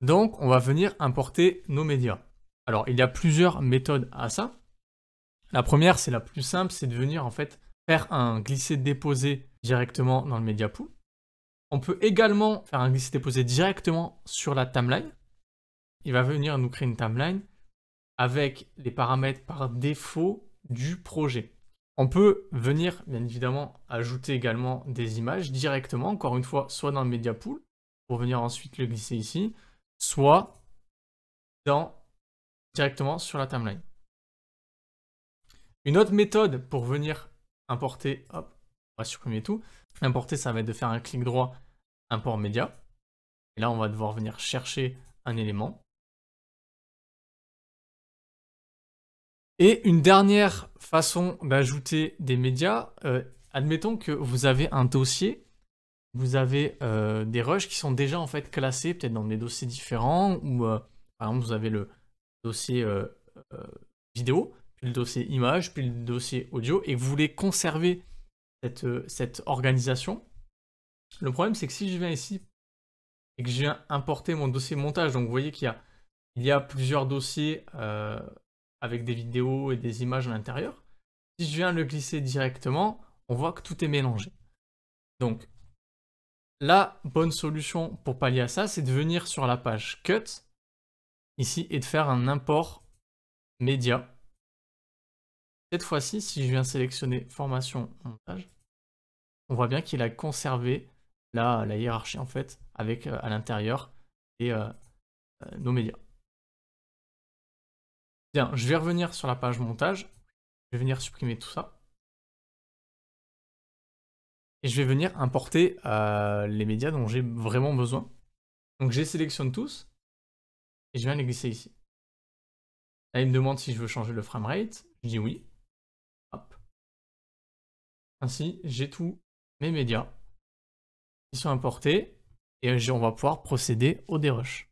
Donc, on va venir importer nos médias. Alors, il y a plusieurs méthodes à ça. La première, c'est la plus simple, c'est de venir en fait faire un glisser-déposer directement dans le media pool. On peut également faire un glisser-déposer directement sur la timeline. Il va venir nous créer une timeline avec les paramètres par défaut du projet. On peut venir, bien évidemment, ajouter également des images directement, encore une fois, soit dans le media pool, pour venir ensuite le glisser ici, soit dans, directement sur la timeline. Une autre méthode pour venir importer, hop, on va supprimer tout. Importer, ça va être de faire un clic droit, import média. Et là, on va devoir venir chercher un élément. Et une dernière façon d'ajouter des médias, euh, admettons que vous avez un dossier vous avez euh, des rushs qui sont déjà en fait classés peut-être dans des dossiers différents ou euh, par exemple vous avez le dossier euh, vidéo, puis le dossier image, puis le dossier audio et vous voulez conserver cette, cette organisation. Le problème c'est que si je viens ici et que je viens importer mon dossier montage, donc vous voyez qu'il y a, il y a plusieurs dossiers avec des vidéos et des images à l'intérieur. Si je viens le glisser directement, on voit que tout est mélangé. Donc la bonne solution pour pallier à ça, c'est de venir sur la page Cut, ici, et de faire un import média. Cette fois-ci, si je viens sélectionner formation montage, on voit bien qu'il a conservé la, la, hiérarchie en fait avec euh, à l'intérieur et euh, euh, nos médias. Bien, je vais revenir sur la page montage. Je vais venir supprimer tout ça et je vais venir importer euh, les médias dont j'ai vraiment besoin. Donc je les sélectionne tous et je viens les glisser ici. Là, il me demande si je veux changer le framerate. Je dis oui. Hop. Ainsi, j'ai tous mes médias qui sont importés et on va pouvoir procéder au dérush.